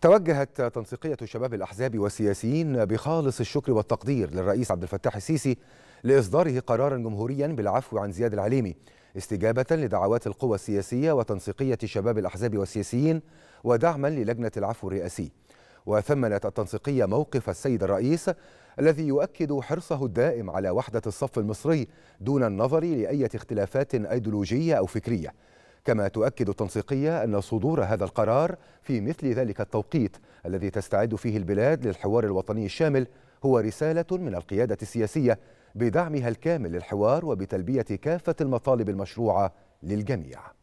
توجهت تنسيقية شباب الأحزاب والسياسيين بخالص الشكر والتقدير للرئيس عبد الفتاح السيسي لإصداره قرارا جمهوريا بالعفو عن زياد العليمي استجابة لدعوات القوى السياسية وتنسيقية شباب الأحزاب والسياسيين ودعما للجنة العفو الرئاسي وثمنت التنسيقية موقف السيد الرئيس الذي يؤكد حرصه الدائم على وحدة الصف المصري دون النظر لأي اختلافات أيديولوجية أو فكرية كما تؤكد التنسيقية أن صدور هذا القرار في مثل ذلك التوقيت الذي تستعد فيه البلاد للحوار الوطني الشامل هو رسالة من القيادة السياسية بدعمها الكامل للحوار وبتلبية كافة المطالب المشروعة للجميع